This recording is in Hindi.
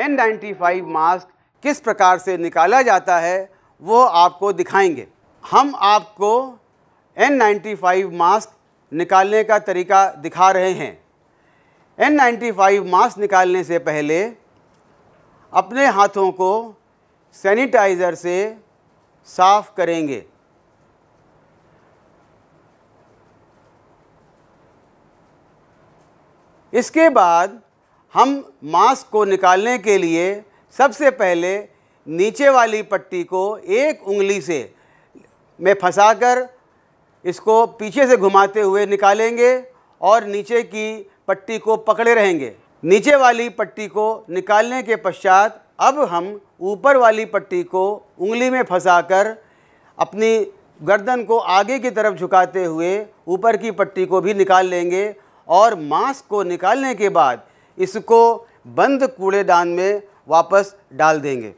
एन नाइन्टी फाइव मास्क किस प्रकार से निकाला जाता है वो आपको दिखाएंगे हम आपको एन नाइन्टी फाइव मास्क निकालने का तरीका दिखा रहे हैं एन नाइन्टी फाइव मास्क निकालने से पहले अपने हाथों को सैनिटाइज़र से साफ करेंगे इसके बाद हम मांस को निकालने के लिए सबसे पहले नीचे वाली पट्टी को एक उंगली से में फंसाकर इसको पीछे से घुमाते हुए निकालेंगे और नीचे की पट्टी को पकड़े रहेंगे नीचे वाली पट्टी को निकालने के पश्चात अब हम ऊपर वाली पट्टी को उंगली में फंसाकर अपनी गर्दन को आगे की तरफ झुकाते हुए ऊपर की पट्टी को भी निकाल लेंगे और मांस को निकालने के बाद इसको बंद कूड़ेदान में वापस डाल देंगे